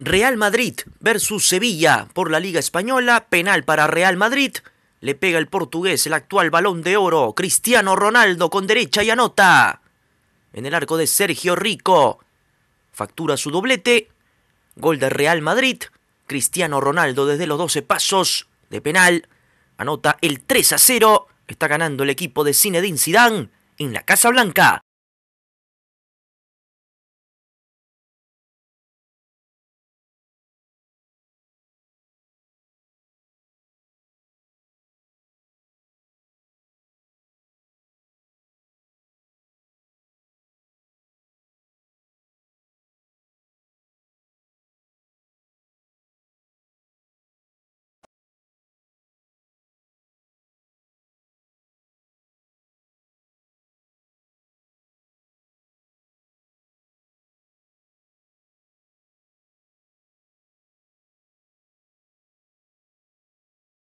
Real Madrid versus Sevilla por la Liga Española, penal para Real Madrid. Le pega el portugués, el actual balón de oro, Cristiano Ronaldo con derecha y anota. En el arco de Sergio Rico. Factura su doblete. Gol de Real Madrid. Cristiano Ronaldo desde los 12 pasos de penal. Anota el 3 a 0. Está ganando el equipo de Cine Zinedine Zidane en la Casa Blanca.